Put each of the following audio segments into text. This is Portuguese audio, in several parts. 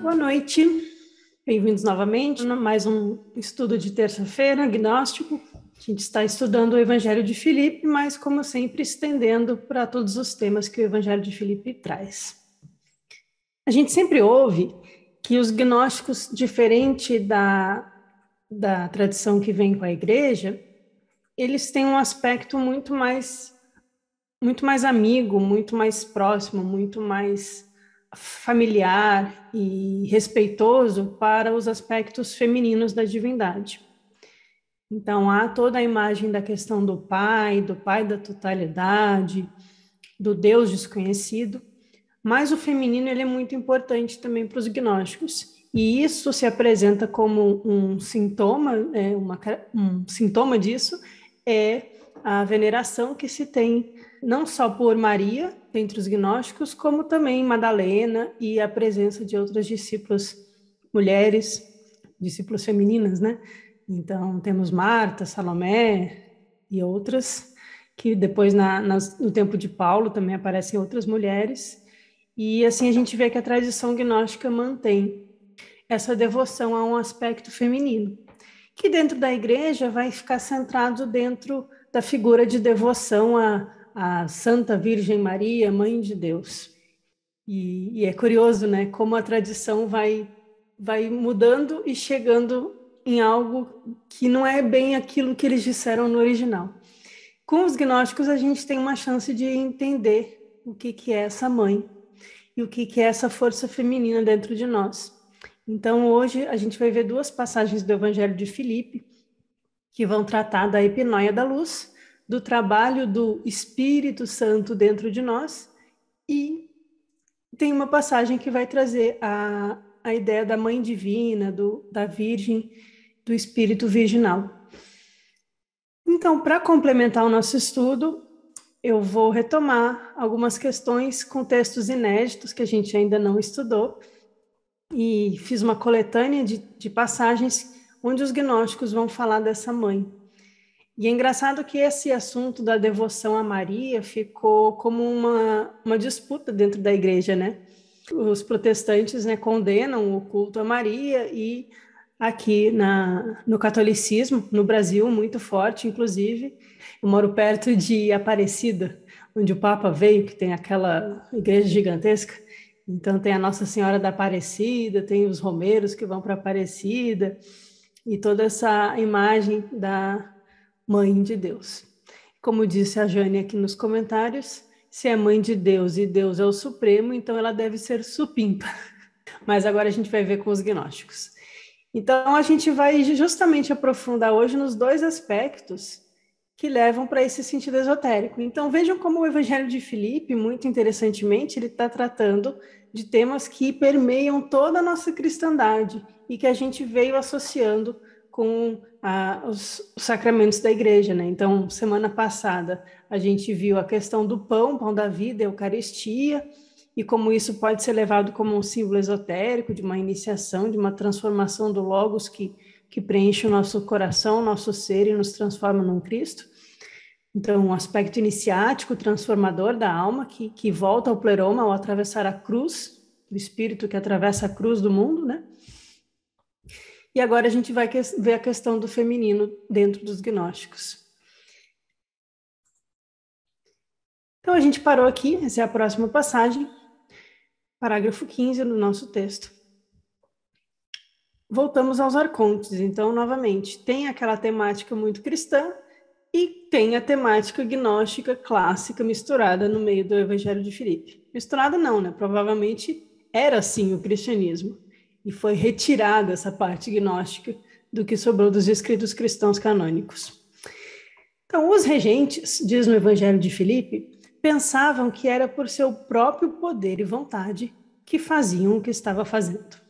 Boa noite, bem-vindos novamente a mais um estudo de terça-feira gnóstico. A gente está estudando o Evangelho de Filipe, mas, como sempre, estendendo para todos os temas que o Evangelho de Filipe traz. A gente sempre ouve que os gnósticos, diferente da, da tradição que vem com a igreja, eles têm um aspecto muito mais muito mais amigo, muito mais próximo, muito mais familiar e respeitoso para os aspectos femininos da divindade. Então há toda a imagem da questão do pai, do pai da totalidade, do Deus desconhecido, mas o feminino ele é muito importante também para os gnósticos. E isso se apresenta como um sintoma, é uma, um sintoma disso, é a veneração que se tem não só por Maria entre os gnósticos, como também Madalena e a presença de outras discípulas mulheres, discípulas femininas, né? Então temos Marta, Salomé e outras que depois na, nas, no tempo de Paulo também aparecem outras mulheres e assim a gente vê que a tradição gnóstica mantém essa devoção a um aspecto feminino que dentro da igreja vai ficar centrado dentro da figura de devoção à, à Santa Virgem Maria, Mãe de Deus. E, e, é curioso, né, como a tradição vai, vai mudando e chegando em algo que não é bem aquilo que eles disseram no original. Com os gnósticos, a gente tem uma chance de entender o que, que é essa mãe e o que, que é essa força feminina dentro de nós. Então, hoje a gente vai ver duas passagens do Evangelho de Filipe que vão tratar da epinoia da luz, do trabalho do Espírito Santo dentro de nós e tem uma passagem que vai trazer a, a ideia da mãe divina, do, da virgem, do espírito virginal. Então, para complementar o nosso estudo, eu vou retomar algumas questões com textos inéditos que a gente ainda não estudou e fiz uma coletânea de, de passagens onde os gnósticos vão falar dessa mãe. E é engraçado que esse assunto da devoção a Maria ficou como uma, uma disputa dentro da igreja, né? Os protestantes né, condenam o culto a Maria e aqui na, no catolicismo, no Brasil, muito forte, inclusive. Eu moro perto de Aparecida, onde o Papa veio, que tem aquela igreja gigantesca. Então tem a Nossa Senhora da Aparecida, tem os romeiros que vão para Aparecida e toda essa imagem da mãe de Deus. Como disse a Jane aqui nos comentários, se é mãe de Deus e Deus é o supremo, então ela deve ser supimpa. Mas agora a gente vai ver com os gnósticos. Então a gente vai justamente aprofundar hoje nos dois aspectos que levam para esse sentido esotérico. Então vejam como o Evangelho de Filipe, muito interessantemente, ele está tratando de temas que permeiam toda a nossa cristandade e que a gente veio associando com os, os, sacramentos da igreja, né? Então semana passada a gente viu a questão do pão, pão da vida, Eucaristia e como isso pode ser levado como um símbolo esotérico de uma iniciação, de uma transformação do logos que que preenche o nosso coração, nosso ser e nos transforma num Cristo. Então, um aspecto iniciático, transformador da alma, que, que volta ao pleroma ao atravessar a cruz, o espírito que atravessa a cruz do mundo, né? E agora a gente vai ver a questão do feminino dentro dos gnósticos. Então, a gente parou aqui, essa é a próxima passagem, parágrafo 15 do nosso texto voltamos aos arcontes. Então, novamente, tem aquela temática muito cristã e tem a temática gnóstica clássica misturada no meio do Evangelho de Filipe. Misturada não, né? Provavelmente era sim o cristianismo e foi retirada essa parte gnóstica do que sobrou dos escritos cristãos canônicos. Então, os regentes, diz no Evangelho de Filipe, pensavam que era por seu próprio poder e vontade que faziam o que estava fazendo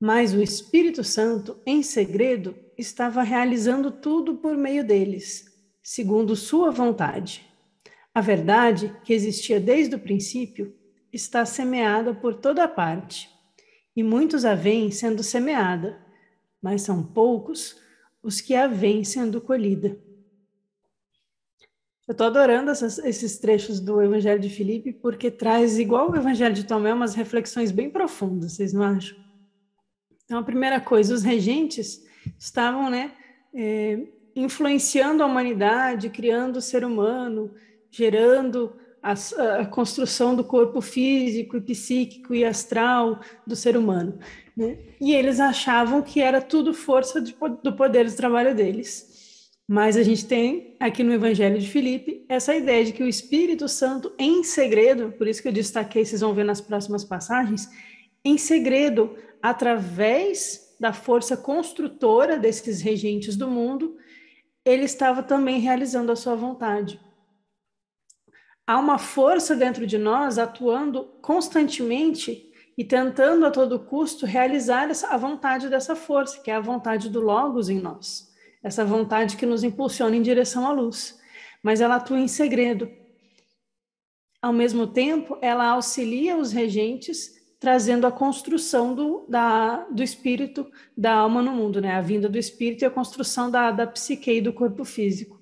mas o Espírito Santo, em segredo, estava realizando tudo por meio deles, segundo sua vontade. A verdade, que existia desde o princípio, está semeada por toda parte, e muitos a veem sendo semeada, mas são poucos os que a veem sendo colhida. Eu estou adorando essas, esses trechos do Evangelho de Filipe, porque traz, igual o Evangelho de Tomé, umas reflexões bem profundas, vocês não acham? Então, a primeira coisa, os regentes estavam né, é, influenciando a humanidade, criando o ser humano, gerando a, a, construção do corpo físico e psíquico e astral do ser humano. Né? E eles achavam que era tudo força de, do poder do trabalho deles. Mas a gente tem aqui no Evangelho de Filipe essa ideia de que o Espírito Santo, em segredo, por isso que eu destaquei, vocês vão ver nas próximas passagens, em segredo através da força construtora desses regentes do mundo, ele estava também realizando a sua vontade. Há uma força dentro de nós atuando constantemente e tentando a todo custo realizar essa, a vontade dessa força, que é a vontade do Logos em nós, essa vontade que nos impulsiona em direção à luz. Mas ela atua em segredo. Ao mesmo tempo, ela auxilia os regentes trazendo a construção do, da, do espírito, da alma no mundo, né? A vinda do espírito e a construção da, da psique e do corpo físico.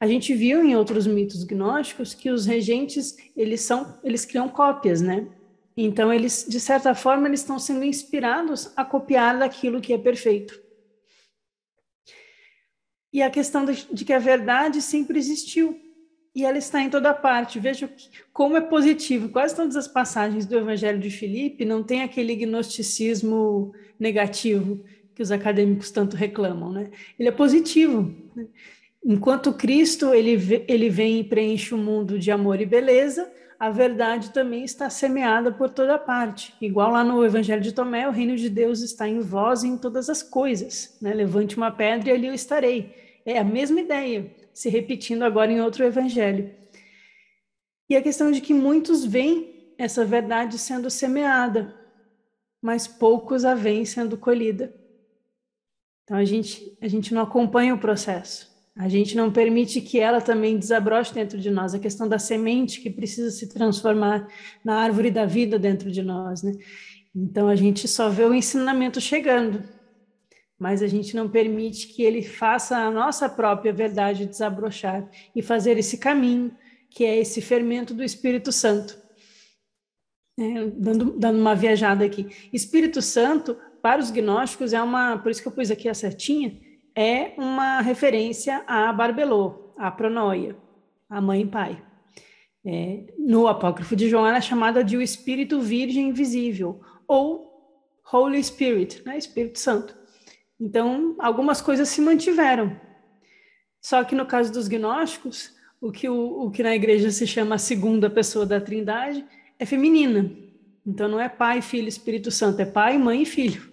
A gente viu em outros mitos gnósticos que os regentes, eles são, eles criam cópias, né? Então eles, de certa forma, eles estão sendo inspirados a copiar daquilo que é perfeito. E a questão de, de que a verdade sempre existiu, e ela está em toda parte. Veja como é positivo. Quase todas as passagens do Evangelho de Filipe não tem aquele gnosticismo negativo que os acadêmicos tanto reclamam, né? Ele é positivo. Né? Enquanto Cristo ele, ele vem e preenche o mundo de amor e beleza, a verdade também está semeada por toda parte. Igual lá no Evangelho de Tomé, o reino de Deus está em vós e em todas as coisas. Né? Levante uma pedra e ali eu estarei. É a mesma ideia se repetindo agora em outro evangelho. E a questão de que muitos veem essa verdade sendo semeada, mas poucos a veem sendo colhida. Então a gente, a gente não acompanha o processo. A gente não permite que ela também desabroche dentro de nós a questão da semente que precisa se transformar na árvore da vida dentro de nós, né? Então a gente só vê o ensinamento chegando, mas a gente não permite que ele faça a nossa própria verdade desabrochar e fazer esse caminho, que é esse fermento do Espírito Santo. É, dando, dando uma viajada aqui. Espírito Santo, para os gnósticos, é uma, por isso que eu pus aqui a setinha, é uma referência a Barbelô, a Pronoia, a mãe e pai. É, no Apócrifo de João, ela é chamada de o Espírito Virgem Invisível, ou Holy Spirit, né? Espírito Santo. Então, algumas coisas se mantiveram. Só que no caso dos gnósticos, o que, o, o que na igreja se chama a segunda pessoa da Trindade é feminina. Então, não é pai, filho, Espírito Santo, é pai, mãe e filho.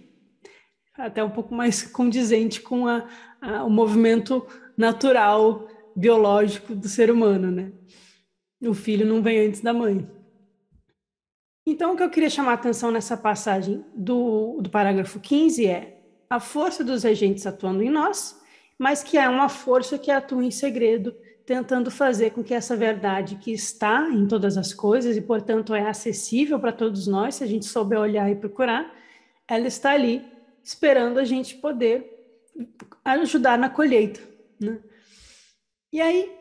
Até um pouco mais condizente com a, a, o movimento natural, biológico do ser humano, né? O filho não vem antes da mãe. Então, o que eu queria chamar a atenção nessa passagem do, do parágrafo 15 é a força dos agentes atuando em nós, mas que é uma força que atua em segredo, tentando fazer com que essa verdade que está em todas as coisas e, portanto, é acessível para todos nós, se a gente souber olhar e procurar, ela está ali esperando a gente poder ajudar na colheita. Né? E aí,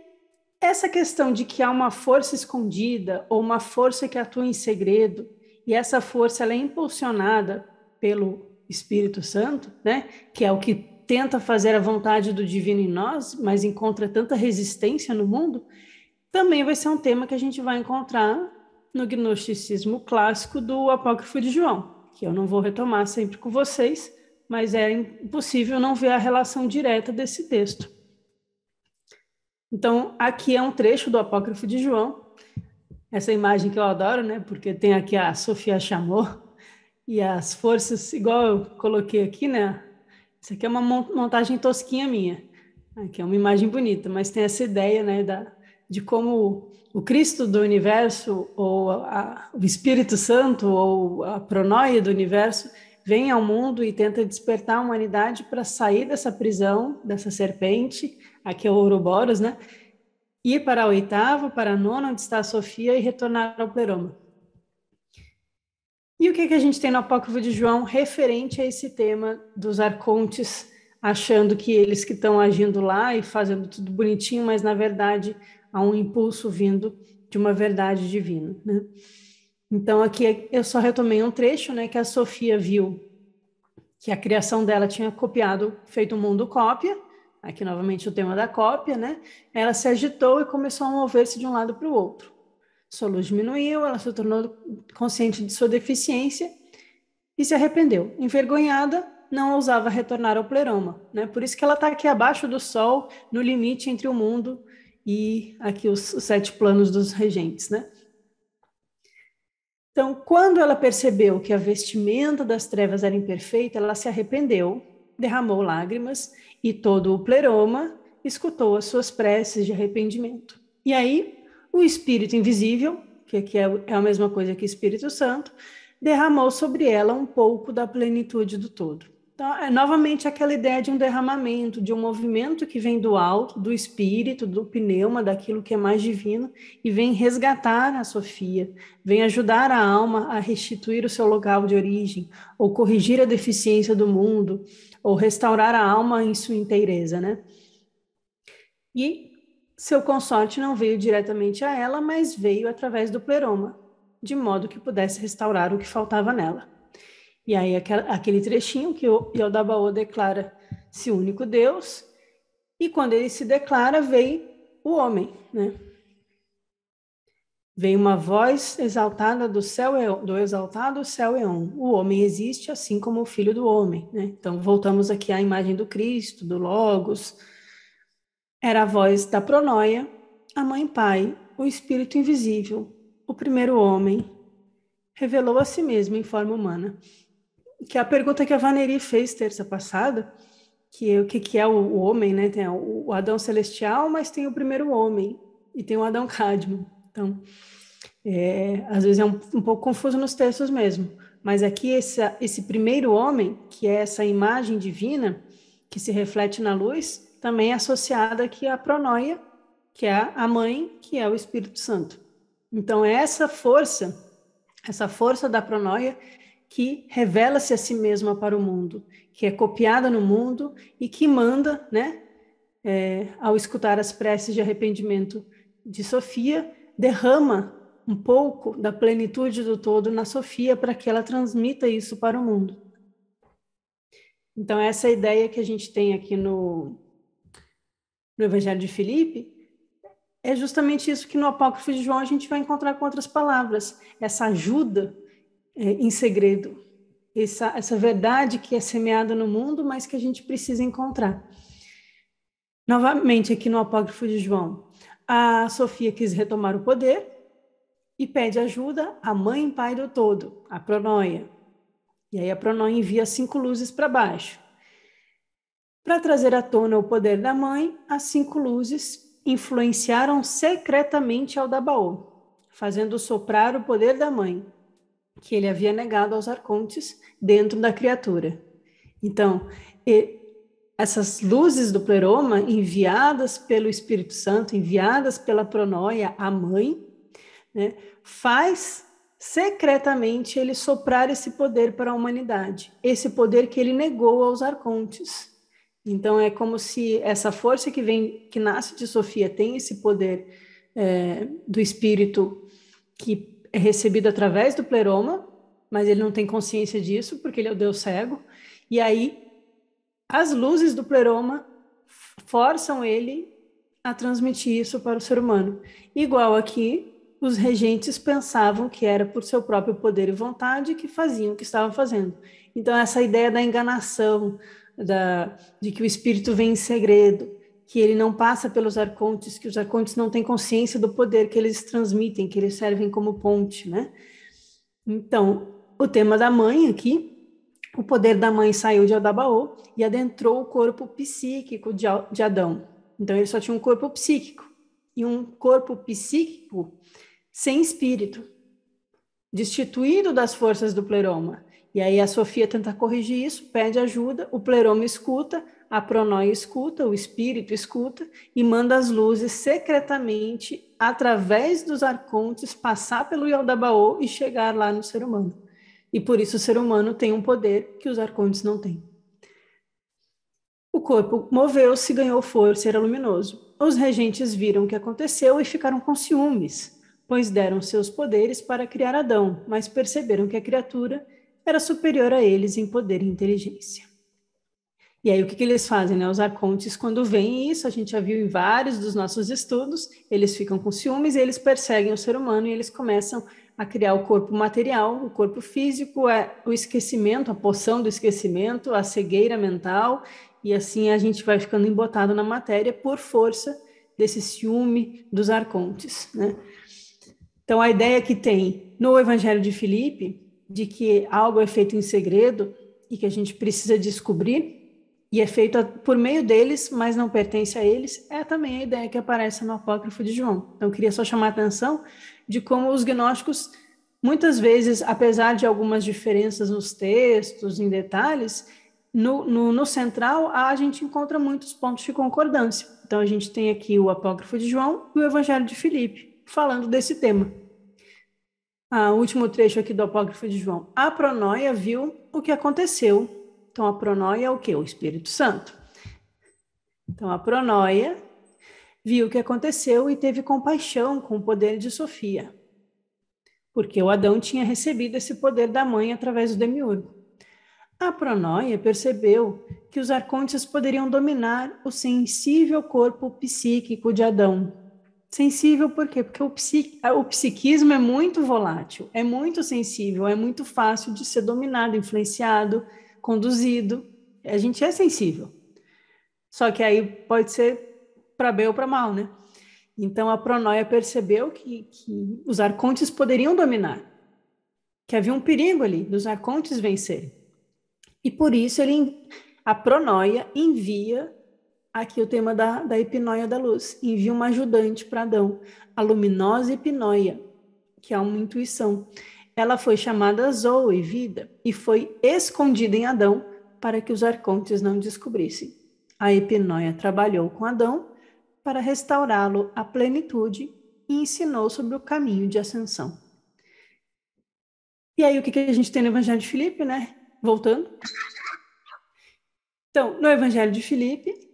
essa questão de que há uma força escondida ou uma força que atua em segredo, e essa força ela é impulsionada pelo Espírito Santo, né? Que é o que tenta fazer a vontade do divino em nós, mas encontra tanta resistência no mundo, também vai ser um tema que a gente vai encontrar no gnosticismo clássico do Apócrifo de João, que eu não vou retomar sempre com vocês, mas é impossível não ver a relação direta desse texto. Então, aqui é um trecho do Apócrifo de João, essa imagem que eu adoro, né? Porque tem aqui a Sofia Chamor, e as forças, igual eu coloquei aqui, né? Isso aqui é uma montagem tosquinha minha. Aqui né? é uma imagem bonita, mas tem essa ideia, né, da, de como o Cristo do universo, ou a, a, o Espírito Santo, ou a pronoia do universo, vem ao mundo e tenta despertar a humanidade para sair dessa prisão, dessa serpente, aqui é o Ouroboros, né? Ir para a oitava, para a nona, onde está a Sofia, e retornar ao Pleroma. E o que, que a gente tem no Apócrifo de João referente a esse tema dos arcontes, achando que eles que estão agindo lá e fazendo tudo bonitinho, mas na verdade há um impulso vindo de uma verdade divina. Né? Então aqui eu só retomei um trecho né, que a Sofia viu que a criação dela tinha copiado, feito o um mundo cópia, aqui novamente o tema da cópia, né? Ela se agitou e começou a mover-se de um lado para o outro. Sua luz diminuiu, ela se tornou consciente de sua deficiência e se arrependeu. Envergonhada, não ousava retornar ao pleroma. Né? Por isso que ela está aqui abaixo do Sol, no limite entre o mundo e aqui os, os sete planos dos regentes. Né? Então, quando ela percebeu que a vestimenta das trevas era imperfeita, ela se arrependeu, derramou lágrimas e todo o pleroma escutou as suas preces de arrependimento. E aí, o Espírito invisível, que, é, é a mesma coisa que Espírito Santo, derramou sobre ela um pouco da plenitude do todo. Então, é novamente aquela ideia de um derramamento, de um movimento que vem do alto, do espírito, do pneuma, daquilo que é mais divino, e vem resgatar a Sofia, vem ajudar a alma a restituir o seu local de origem, ou corrigir a deficiência do mundo, ou restaurar a alma em sua inteireza, né? E seu consorte não veio diretamente a ela, mas veio através do pleroma, de modo que pudesse restaurar o que faltava nela. E aí aquele trechinho que o Yodabaô declara-se único Deus, e quando ele se declara, veio o homem, né? Veio uma voz exaltada do céu, é, do exaltado céu eon. É o homem existe assim como o filho do homem, né? Então voltamos aqui à imagem do Cristo, do Logos, era a voz da Pronoia, a mãe pai, o espírito invisível, o primeiro homem. Revelou a si mesmo em forma humana. Que é a pergunta que a Vaneri fez terça passada, que é, o que, que é o, o, homem, né? Tem o, o, Adão celestial, mas tem o primeiro homem e tem o Adão Cadmo. Então, é, às vezes é um, um, pouco confuso nos textos mesmo. Mas aqui esse primeiro homem, que é essa imagem divina que se reflete na luz, também associada aqui à pronoia, que é a mãe, que é o Espírito Santo. Então, é essa força, essa força da pronoia que revela-se a si mesma para o mundo, que é copiada no mundo e que manda, né, é, ao escutar as preces de arrependimento de Sofia, derrama um pouco da plenitude do todo na Sofia para que ela transmita isso para o mundo. Então, essa é a ideia que a gente tem aqui no, no Evangelho de Filipe, é justamente isso que no Apócrifo de João a gente vai encontrar com outras palavras, essa ajuda é, em segredo, essa, essa verdade que é semeada no mundo, mas que a gente precisa encontrar. Novamente, aqui no Apócrifo de João, a Sofia quis retomar o poder e pede ajuda à mãe e pai do todo, a Pronoia. E aí a Pronoia envia cinco luzes para baixo. Para trazer à tona o poder da mãe, as cinco luzes influenciaram secretamente Aldabaô, fazendo soprar o poder da mãe, que ele havia negado aos arcontes dentro da criatura. Então, essas luzes do pleroma, enviadas pelo Espírito Santo, enviadas pela pronoia à mãe, né, faz secretamente ele soprar esse poder para a humanidade, esse poder que ele negou aos arcontes. Então é como se essa força que vem, que nasce de Sofia, tem esse poder é, do espírito que é recebido através do pleroma, mas ele não tem consciência disso porque ele é o Deus cego. E aí as luzes do pleroma forçam ele a transmitir isso para o ser humano. Igual aqui, os regentes pensavam que era por seu próprio poder e vontade que faziam o que estavam fazendo. Então, essa ideia da enganação, da, de que o espírito vem em segredo, que ele não passa pelos arcontes, que os arcontes não têm consciência do poder que eles transmitem, que eles servem como ponte, né? Então, o tema da mãe aqui, o poder da mãe saiu de Adabaô e adentrou o corpo psíquico de Adão. Então, ele só tinha um corpo psíquico e um corpo psíquico sem espírito, destituído das forças do pleroma. E aí a Sofia tenta corrigir isso, pede ajuda, o pleroma escuta, a pronóia escuta, o espírito escuta e manda as luzes secretamente através dos arcontes passar pelo Yaldabaoth e chegar lá no ser humano. E por isso o ser humano tem um poder que os arcontes não têm. O corpo moveu-se, ganhou força era luminoso. Os regentes viram o que aconteceu e ficaram com ciúmes, pois deram seus poderes para criar Adão, mas perceberam que a criatura era superior a eles em poder e inteligência. E aí, o que, que eles fazem? Né? Os arcontes, quando veem isso, a gente já viu em vários dos nossos estudos, eles ficam com ciúmes e eles perseguem o ser humano e eles começam a criar o corpo material, o corpo físico, é, o esquecimento, a poção do esquecimento, a cegueira mental, e assim a gente vai ficando embotado na matéria por força desse ciúme dos arcontes. Né? Então, a ideia que tem no Evangelho de Filipe de que algo é feito em segredo e que a gente precisa descobrir, e é feito por meio deles, mas não pertence a eles, é também a ideia que aparece no apócrifo de João. Então, queria só chamar a atenção de como os gnósticos, muitas vezes, apesar de algumas diferenças nos textos, em detalhes, no, no, no central a gente encontra muitos pontos de concordância. Então, a gente tem aqui o apócrifo de João e o Evangelho de Filipe, falando desse tema. Ah, o último trecho aqui do apócrifo de João. A pronóia viu o que aconteceu. Então, a pronóia é o quê? O Espírito Santo. Então, a pronóia viu o que aconteceu e teve compaixão com o poder de Sofia. Porque o Adão tinha recebido esse poder da mãe através do demiurgo. A pronóia percebeu que os arcontes poderiam dominar o sensível corpo psíquico de Adão, Sensível por quê? Porque o, psiqui, o psiquismo é muito volátil, é muito sensível, é muito fácil de ser dominado, influenciado, conduzido. A gente é sensível. Só que aí pode ser para bem ou para mal, né? Então a Pronoia percebeu que, que os arcontes poderiam dominar, que havia um perigo ali dos arcontes vencerem. E por isso ele, a Pronoia envia Aqui o tema da, da hipnoia da luz. Envia uma ajudante para Adão, a luminosa hipnoia, que é uma intuição. Ela foi chamada Zoe, vida, e foi escondida em Adão para que os arcontes não descobrissem. A hipnoia trabalhou com Adão para restaurá-lo à plenitude e ensinou sobre o caminho de ascensão. E aí, o que, que a gente tem no Evangelho de Filipe, né? Voltando. Então, no Evangelho de Filipe,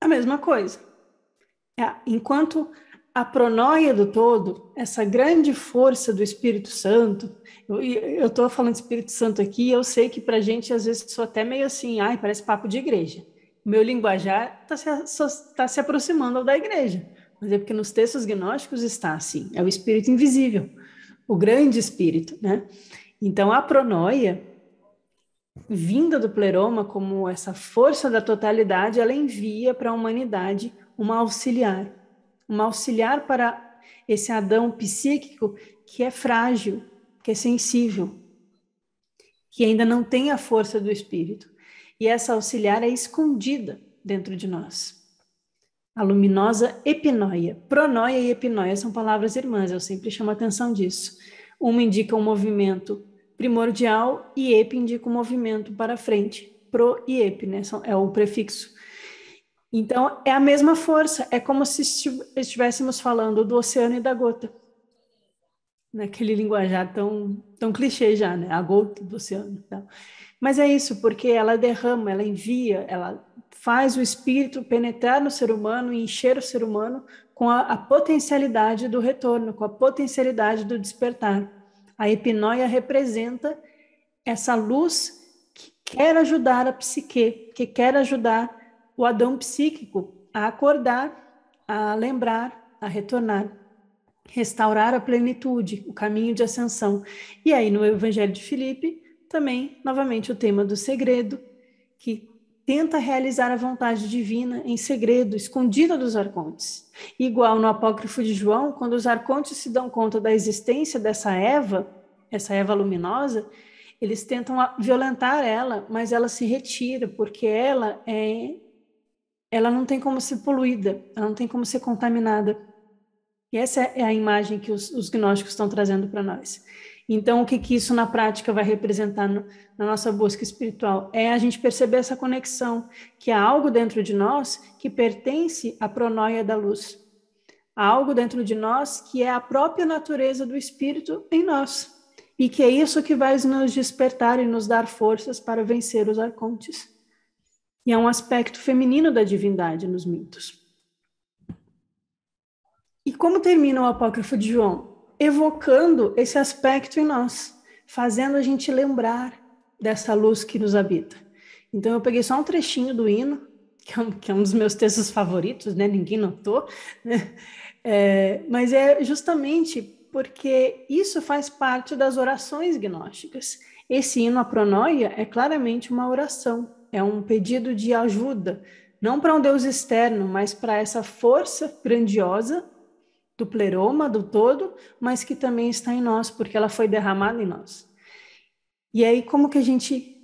a mesma coisa. É, enquanto a pronóia do todo, essa grande força do Espírito Santo, eu estou falando Espírito Santo aqui, eu sei que para a gente às vezes sou até meio assim, ai, parece papo de igreja. Meu linguajar está se, tá se aproximando da igreja, mas é porque nos textos gnósticos está assim, é o Espírito invisível, o grande Espírito, né? Então a pronóia vinda do pleroma, como essa força da totalidade, ela envia para a humanidade uma auxiliar, uma auxiliar para esse Adão psíquico que é frágil, que é sensível, que ainda não tem a força do espírito. E essa auxiliar é escondida dentro de nós. A luminosa epinoia. Pronoia e epinoia são palavras irmãs, eu sempre chamo a atenção disso. Uma indica um movimento primordial, e ep indica o movimento para frente, pro IEP, né? É o prefixo. Então, é a mesma força, é como se estivéssemos falando do oceano e da gota. Naquele linguajar tão, tão clichê já, né? A gota do oceano. Mas é isso, porque ela derrama, ela envia, ela faz o espírito penetrar no ser humano e encher o ser humano com a, a potencialidade do retorno, com a potencialidade do despertar. A hipnóia representa essa luz que quer ajudar a psique, que quer ajudar o Adão psíquico a acordar, a lembrar, a retornar, restaurar a plenitude, o caminho de ascensão. E aí no Evangelho de Filipe, também novamente o tema do segredo, que tenta realizar a vontade divina em segredo, escondida dos arcontes. Igual no apócrifo de João, quando os arcontes se dão conta da existência dessa Eva, essa Eva luminosa, eles tentam violentar ela, mas ela se retira, porque ela é ela não tem como ser poluída, ela não tem como ser contaminada. E essa é a imagem que os, os gnósticos estão trazendo para nós. Então, o que, que isso na prática vai representar no, na nossa busca espiritual? É a gente perceber essa conexão, que há algo dentro de nós que pertence à pronóia da luz. Há algo dentro de nós que é a própria natureza do espírito em nós. E que é isso que vai nos despertar e nos dar forças para vencer os arcontes. E é um aspecto feminino da divindade nos mitos. E como termina o apócrifo de João? evocando esse aspecto em nós, fazendo a gente lembrar dessa luz que nos habita. Então eu peguei só um trechinho do hino, que é um, que é um dos meus textos favoritos, né? Ninguém notou, né? É, mas é justamente porque isso faz parte das orações gnósticas. Esse hino à pronoia é claramente uma oração, é um pedido de ajuda, não para um Deus externo, mas para essa força grandiosa do pleroma, do todo, mas que também está em nós, porque ela foi derramada em nós. E aí, como que a gente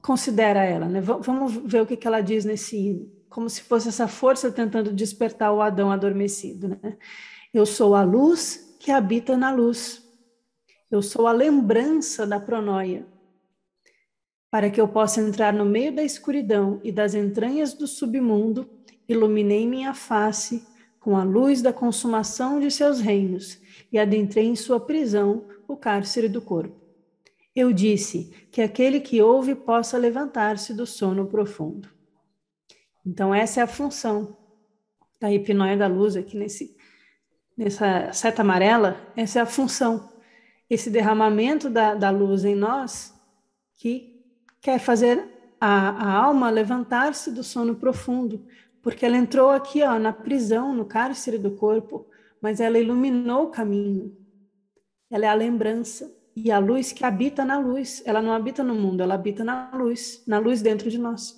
considera ela? Né? Vamos ver o que, que ela diz nesse hino, como se fosse essa força tentando despertar o Adão adormecido. Né? Eu sou a luz que habita na luz. Eu sou a lembrança da pronoia, para que eu possa entrar no meio da escuridão e das entranhas do submundo, iluminei minha face com a luz da consumação de seus reinos, e adentrei em sua prisão, o cárcere do corpo. Eu disse que aquele que ouve possa levantar-se do sono profundo. Então, essa é a função da hipnóia da luz aqui nesse, nessa seta amarela, essa é a função. Esse derramamento da, da luz em nós que quer fazer a, a alma levantar-se do sono profundo, porque ela entrou aqui, ó, na prisão, no cárcere do corpo, mas ela iluminou o caminho. Ela é a lembrança e a luz que habita na luz. Ela não habita no mundo, ela habita na luz, na luz dentro de nós.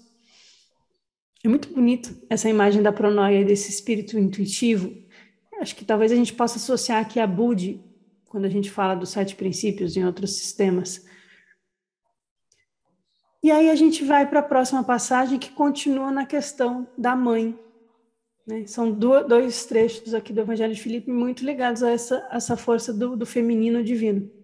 É muito bonito essa imagem da pronóia desse espírito intuitivo. Acho que talvez a gente possa associar aqui a Budi, quando a gente fala dos sete princípios em outros sistemas e aí a gente vai para a próxima passagem que continua na questão da mãe. Né? São dois trechos aqui do Evangelho de Filipe muito ligados a essa, essa força do, do feminino divino.